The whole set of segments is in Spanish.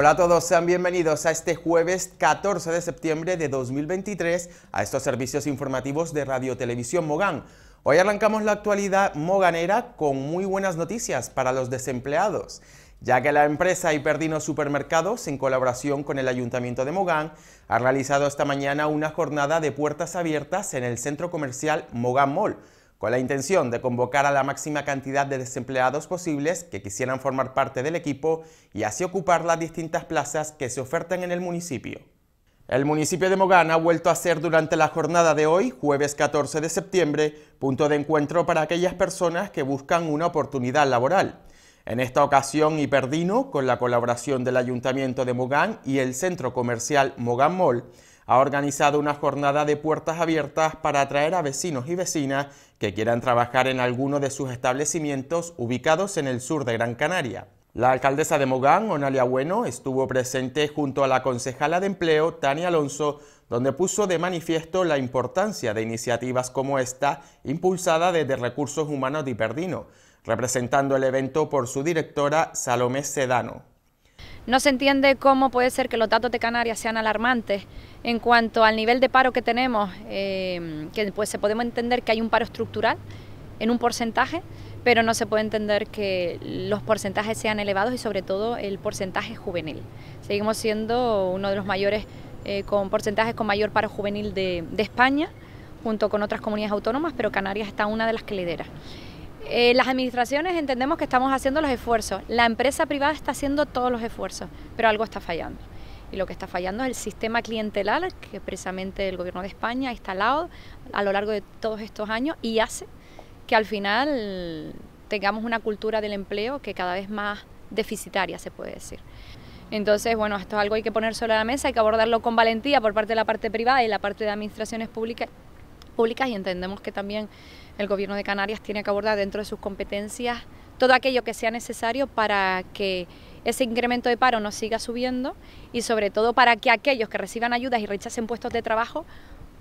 Hola a todos, sean bienvenidos a este jueves 14 de septiembre de 2023 a estos servicios informativos de Radio Televisión Mogán. Hoy arrancamos la actualidad moganera con muy buenas noticias para los desempleados, ya que la empresa Hiperdino Supermercados, en colaboración con el Ayuntamiento de Mogán, ha realizado esta mañana una jornada de puertas abiertas en el centro comercial Mogán Mall con la intención de convocar a la máxima cantidad de desempleados posibles que quisieran formar parte del equipo y así ocupar las distintas plazas que se ofertan en el municipio. El municipio de Mogán ha vuelto a ser durante la jornada de hoy, jueves 14 de septiembre, punto de encuentro para aquellas personas que buscan una oportunidad laboral. En esta ocasión, Hiperdino, con la colaboración del Ayuntamiento de Mogán y el Centro Comercial Mogán Mall, ha organizado una jornada de puertas abiertas para atraer a vecinos y vecinas que quieran trabajar en alguno de sus establecimientos ubicados en el sur de Gran Canaria. La alcaldesa de Mogán, Onalia Bueno, estuvo presente junto a la concejala de empleo, Tania Alonso, donde puso de manifiesto la importancia de iniciativas como esta, impulsada desde Recursos Humanos de Perdino, representando el evento por su directora, Salomé Sedano. No se entiende cómo puede ser que los datos de Canarias sean alarmantes en cuanto al nivel de paro que tenemos, em, que pues se podemos entender que hay un paro estructural en un porcentaje, pero no se puede entender que los porcentajes sean elevados y sobre todo el porcentaje juvenil. Seguimos siendo uno de los mayores eh, con porcentajes con mayor paro juvenil de España, junto con otras comunidades autónomas, pero Canarias está una de las que lidera. Eh, las administraciones entendemos que estamos haciendo los esfuerzos, la empresa privada está haciendo todos los esfuerzos, pero algo está fallando. Y lo que está fallando es el sistema clientelar que precisamente el gobierno de España ha instalado a lo largo de todos estos años y hace que al final tengamos una cultura del empleo que cada vez más deficitaria, se puede decir. Entonces, bueno, esto es algo que hay que poner sobre la mesa, hay que abordarlo con valentía por parte de la parte privada y la parte de administraciones públicas y entendemos que también el Gobierno de Canarias tiene que abordar dentro de sus competencias todo aquello que sea necesario para que ese incremento de paro no siga subiendo y sobre todo para que aquellos que reciban ayudas y rechacen puestos de trabajo,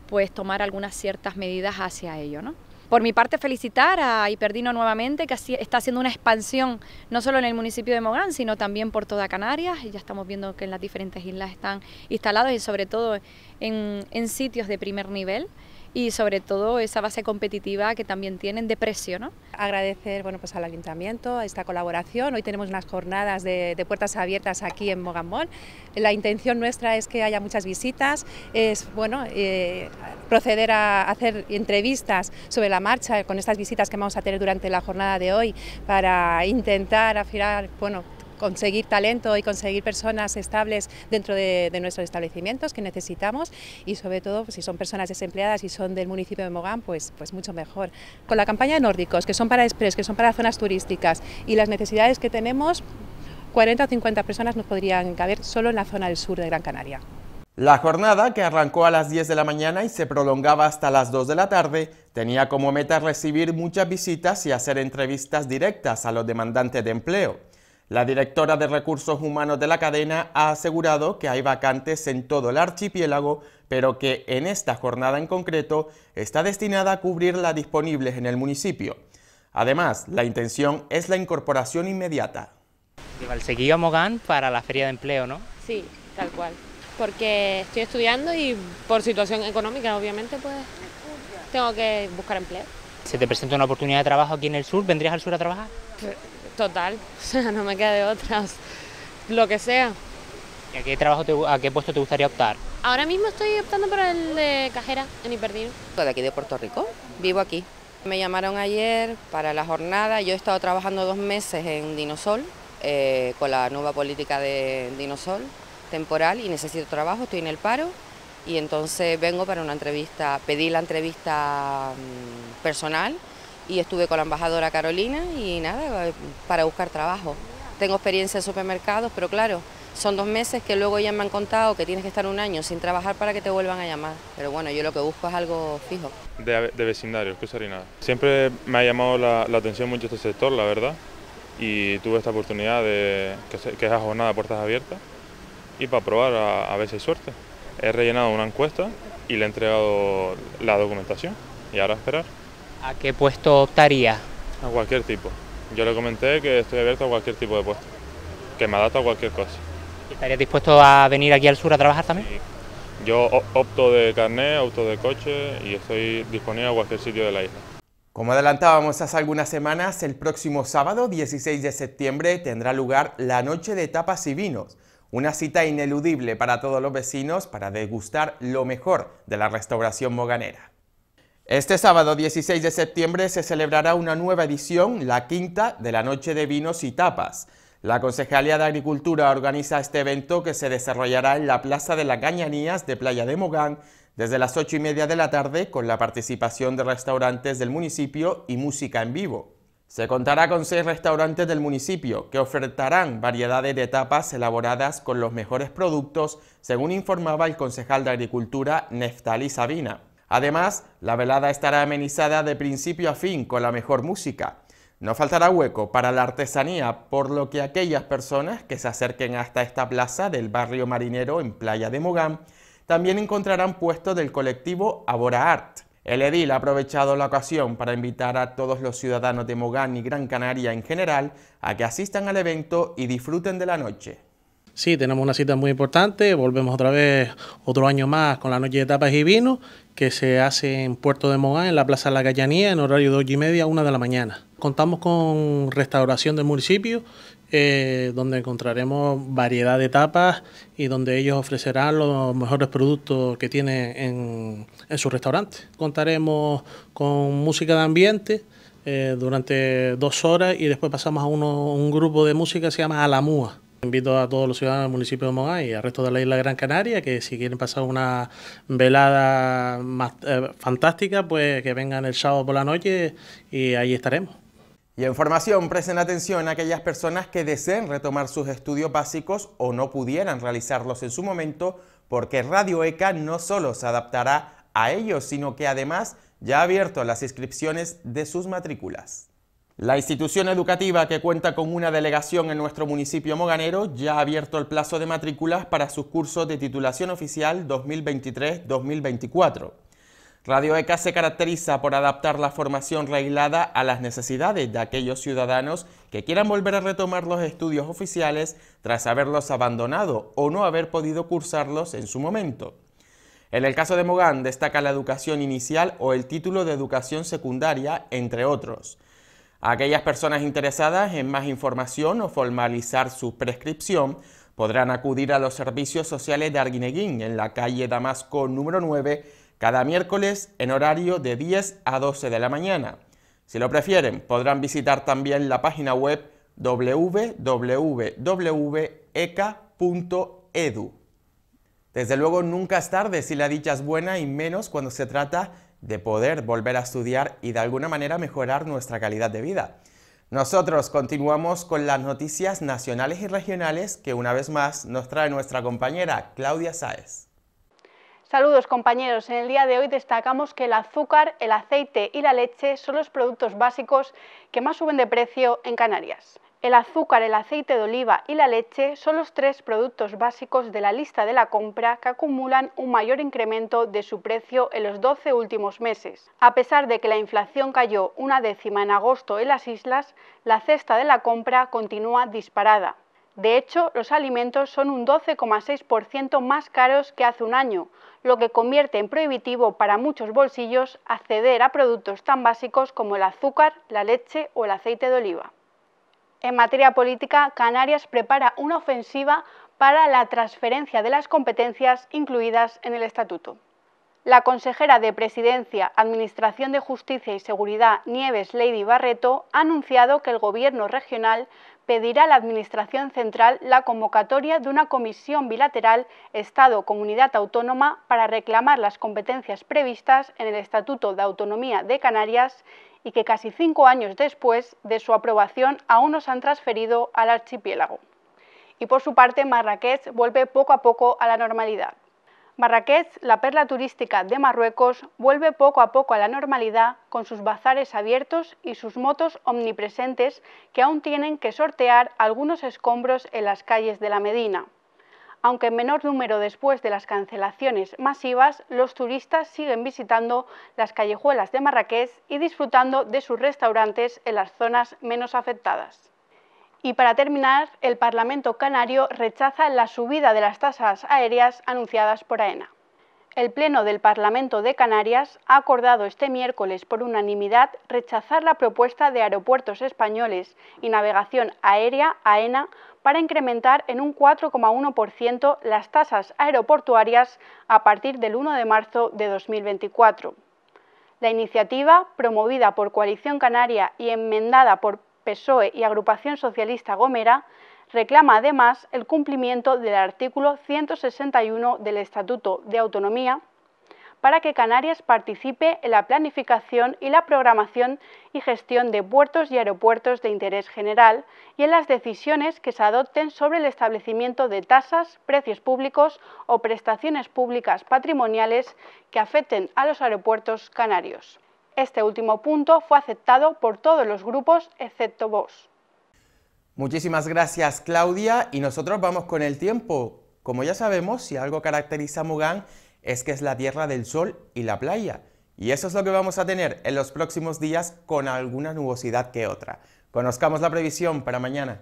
pues tomar algunas ciertas medidas hacia ello. Por mi parte, felicitar a Hiperdino nuevamente, que está haciendo una expansión no solo en el municipio de Mogán, sino también por toda Canarias. ...y Ya estamos viendo que en las diferentes islas están instalados y sobre todo en sitios de primer nivel y sobre todo esa base competitiva que también tienen de precio. ¿no? Agradecer bueno, pues al Ayuntamiento a esta colaboración. Hoy tenemos unas jornadas de, puertas abiertas aquí en Mogambón. La intención nuestra es que haya muchas visitas, es bueno, eh, proceder a hacer entrevistas sobre la marcha con estas visitas que vamos a tener durante la jornada de hoy para intentar afinar bueno, conseguir talento y conseguir personas estables dentro de, nuestros establecimientos que necesitamos y sobre todo pues, si son personas desempleadas y son del municipio de Mogán, pues, pues mucho mejor. Con la campaña de nórdicos, que son para express, que son para zonas turísticas y las necesidades que tenemos, 40 o 50 personas nos podrían caber solo en la zona del sur de Gran Canaria. La jornada, que arrancó a las 10 de la mañana y se prolongaba hasta las 2 de la tarde, tenía como meta recibir muchas visitas y hacer entrevistas directas a los demandantes de empleo. La directora de Recursos Humanos de la cadena ha asegurado que hay vacantes en todo el archipiélago, pero que en esta jornada en concreto está destinada a cubrir las disponibles en el municipio. Además, la intención es la incorporación inmediata. Seguíamos Mogán para la feria de empleo, ¿no? Sí, tal cual. Porque estoy estudiando y por situación económica, obviamente, pues tengo que buscar empleo se te presenta una oportunidad de trabajo aquí en el sur, ¿vendrías al sur a trabajar? Total, o sea, no me queda de otras, lo que sea. a qué trabajo, a qué puesto te gustaría optar? Ahora mismo estoy optando por el de cajera en Hiperdino. De aquí de Puerto Rico, vivo aquí. Me llamaron ayer para la jornada, yo he estado trabajando dos meses en Dinosol, eh, con la nueva política de Dinosol temporal y necesito trabajo, estoy en el paro y entonces vengo para una entrevista, pedí la entrevista mm, personal y estuve con la embajadora Carolina y nada, para buscar trabajo. Tengo experiencia en supermercados, pero claro, son dos meses que luego ya me han contado que tienes que estar un año sin trabajar para que te vuelvan a llamar. Pero bueno, yo lo que busco es algo fijo. De, de vecindario, nada. Siempre me ha llamado la, atención mucho este sector, la verdad, y tuve esta oportunidad de que, que es a jornada puertas abiertas y para probar a, a ver si hay suerte. He rellenado una encuesta y le he entregado la documentación y ahora a esperar. ¿A qué puesto optaría? A cualquier tipo. Yo le comenté que estoy abierto a cualquier tipo de puesto, que me adapta a cualquier cosa. ¿Estarías dispuesto a venir aquí al sur a trabajar también? Sí. Yo opto de carnet, opto de coche y estoy disponible a cualquier sitio de la isla. Como adelantábamos hace algunas semanas, el próximo sábado 16 de septiembre tendrá lugar la Noche de Tapas y Vinos, una cita ineludible para todos los vecinos para degustar lo mejor de la restauración moganera. Este sábado 16 de septiembre se celebrará una nueva edición, la quinta, de la Noche de Vinos y Tapas. La Concejalía de Agricultura organiza este evento que se desarrollará en la Plaza de las Cañanías de Playa de Mogán desde las 8 y media de la tarde con la participación de restaurantes del municipio y música en vivo. Se contará con seis restaurantes del municipio que ofertarán variedades de tapas elaboradas con los mejores productos, según informaba el concejal de Agricultura Neftalí Sabina. Además, la velada estará amenizada de principio a fin con la mejor música. No faltará hueco para la artesanía, por lo que aquellas personas que se acerquen hasta esta plaza del barrio marinero en Playa de Mogán también encontrarán puestos del colectivo Abora Art el edil ha aprovechado la ocasión para invitar a todos los ciudadanos de Mogán y Gran Canaria en general a que asistan al evento y disfruten de la noche. Sí, tenemos una cita muy importante. Volvemos otra vez otro año más con la noche de tapas y vino que se hace en Puerto de Mogán, en la Plaza de La Gallanía, en horario de 8 y media a una de la mañana. Contamos con restauración del municipio, eh, donde encontraremos variedad de tapas y donde ellos ofrecerán los mejores productos que tienen en, su restaurante. Contaremos con música de ambiente eh, durante dos horas y después pasamos a uno, un grupo de música que se llama Alamúa Invito a todos los ciudadanos del municipio de Mogá y al resto de la isla Gran Canaria que si quieren pasar una velada eh, fantástica, pues que vengan el sábado por la noche y ahí estaremos. Y en formación, presten atención a aquellas personas que deseen retomar sus estudios básicos o no pudieran realizarlos en su momento, porque Radio ECA no solo se adaptará a ellos, sino que además ya ha abierto las inscripciones de sus matrículas. La institución educativa que cuenta con una delegación en nuestro municipio moganero ya ha abierto el plazo de matrículas para sus cursos de titulación oficial 2023-2024. Radio ECA se caracteriza por adaptar la formación reglada a las necesidades de aquellos ciudadanos que quieran volver a retomar los estudios oficiales tras haberlos abandonado o no haber podido cursarlos en su momento. En el caso de Mogán destaca la educación inicial o el título de educación secundaria, entre otros. Aquellas personas interesadas en más información o formalizar su prescripción podrán acudir a los servicios sociales de Arguineguín en la calle Damasco número 9 cada miércoles en horario de 10 a 12 de la mañana. Si lo prefieren, podrán visitar también la página web www.eca.edu. Desde luego nunca es tarde si la dicha es buena y menos cuando se trata de poder volver a estudiar y de alguna manera mejorar nuestra calidad de vida. Nosotros continuamos con las noticias nacionales y regionales que una vez más nos trae nuestra compañera Claudia Saez. Saludos compañeros, en el día de hoy destacamos que el azúcar, el aceite y la leche son los productos básicos que más suben de precio en Canarias. El azúcar, el aceite de oliva y la leche son los tres productos básicos de la lista de la compra que acumulan un mayor incremento de su precio en los 12 últimos meses. A pesar de que la inflación cayó una décima en agosto en las islas, la cesta de la compra continúa disparada. De hecho, los alimentos son un 12,6% más caros que hace un año, lo que convierte en prohibitivo para muchos bolsillos acceder a productos tan básicos como el azúcar, la leche o el aceite de oliva. En materia política, Canarias prepara una ofensiva para la transferencia de las competencias incluidas en el Estatuto la consejera de Presidencia, Administración de Justicia y Seguridad, Nieves Lady Barreto, ha anunciado que el Gobierno regional pedirá a la Administración central la convocatoria de una comisión bilateral Estado-Comunidad Autónoma para reclamar las competencias previstas en el Estatuto de Autonomía de Canarias y que casi cinco años después de su aprobación aún no se han transferido al archipiélago. Y por su parte, Marrakech vuelve poco a poco a la normalidad. Marrakech, la perla turística de Marruecos, vuelve poco a poco a la normalidad con sus bazares abiertos y sus motos omnipresentes que aún tienen que sortear algunos escombros en las calles de la Medina. Aunque en menor número después de las cancelaciones masivas, los turistas siguen visitando las callejuelas de Marrakech y disfrutando de sus restaurantes en las zonas menos afectadas. Y para terminar, el Parlamento canario rechaza la subida de las tasas aéreas anunciadas por AENA. El Pleno del Parlamento de Canarias ha acordado este miércoles por unanimidad rechazar la propuesta de Aeropuertos Españoles y Navegación Aérea, AENA, para incrementar en un 4,1% las tasas aeroportuarias a partir del 1 de marzo de 2024. La iniciativa, promovida por Coalición Canaria y enmendada por PSOE y Agrupación Socialista Gomera, reclama además el cumplimiento del artículo 161 del Estatuto de Autonomía para que Canarias participe en la planificación y la programación y gestión de puertos y aeropuertos de interés general y en las decisiones que se adopten sobre el establecimiento de tasas, precios públicos o prestaciones públicas patrimoniales que afecten a los aeropuertos canarios. Este último punto fue aceptado por todos los grupos excepto vos. Muchísimas gracias Claudia y nosotros vamos con el tiempo. Como ya sabemos, si algo caracteriza a Mugán es que es la tierra del sol y la playa. Y eso es lo que vamos a tener en los próximos días con alguna nubosidad que otra. Conozcamos la previsión para mañana.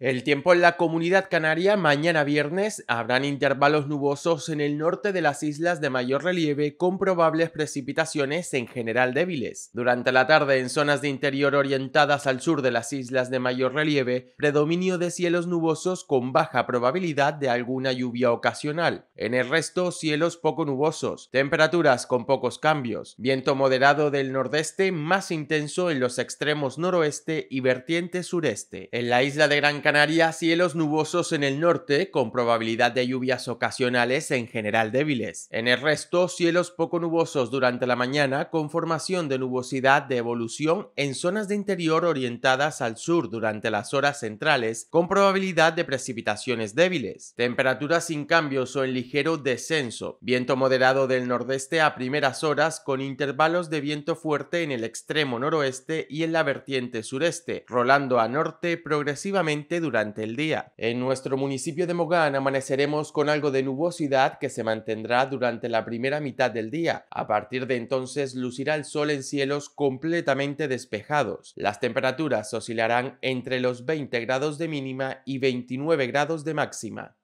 El tiempo en la comunidad canaria mañana viernes habrán intervalos nubosos en el norte de las islas de mayor relieve con probables precipitaciones en general débiles. Durante la tarde en zonas de interior orientadas al sur de las islas de mayor relieve, predominio de cielos nubosos con baja probabilidad de alguna lluvia ocasional. En el resto cielos poco nubosos, temperaturas con pocos cambios, viento moderado del nordeste más intenso en los extremos noroeste y vertiente sureste. En la isla de Gran Canarias, cielos nubosos en el norte, con probabilidad de lluvias ocasionales en general débiles. En el resto, cielos poco nubosos durante la mañana, con formación de nubosidad de evolución en zonas de interior orientadas al sur durante las horas centrales, con probabilidad de precipitaciones débiles. Temperaturas sin cambios o en ligero descenso. Viento moderado del nordeste a primeras horas, con intervalos de viento fuerte en el extremo noroeste y en la vertiente sureste, rolando a norte progresivamente durante el día. En nuestro municipio de Mogán amaneceremos con algo de nubosidad que se mantendrá durante la primera mitad del día. A partir de entonces lucirá el sol en cielos completamente despejados. Las temperaturas oscilarán entre los 20 grados de mínima y 29 grados de máxima.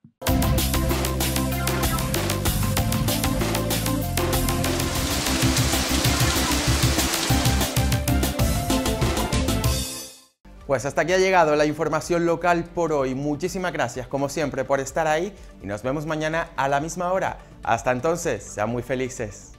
Pues hasta aquí ha llegado la información local por hoy. Muchísimas gracias, como siempre, por estar ahí y nos vemos mañana a la misma hora. Hasta entonces, sean muy felices.